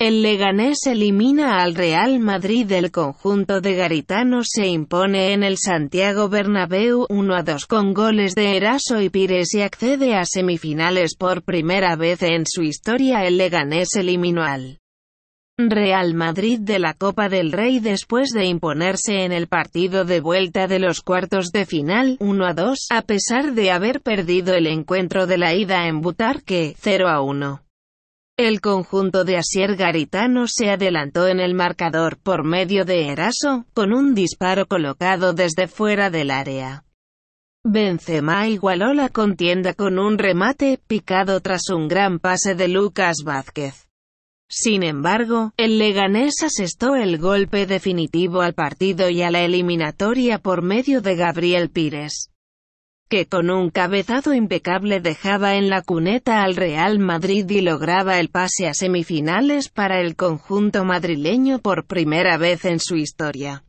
El Leganés elimina al Real Madrid. El conjunto de Garitano se impone en el Santiago Bernabéu 1 a 2 con goles de Eraso y Pires y accede a semifinales por primera vez en su historia. El Leganés eliminó al Real Madrid de la Copa del Rey después de imponerse en el partido de vuelta de los cuartos de final, 1 a 2, a pesar de haber perdido el encuentro de la ida en Butarque, 0 a 1. El conjunto de Asier Garitano se adelantó en el marcador por medio de Eraso, con un disparo colocado desde fuera del área. Benzema igualó la contienda con un remate, picado tras un gran pase de Lucas Vázquez. Sin embargo, el Leganés asestó el golpe definitivo al partido y a la eliminatoria por medio de Gabriel Pires, que con un cabezazo impecable dejaba en la cuneta al Real Madrid y lograba el pase a semifinales para el conjunto madrileño por primera vez en su historia.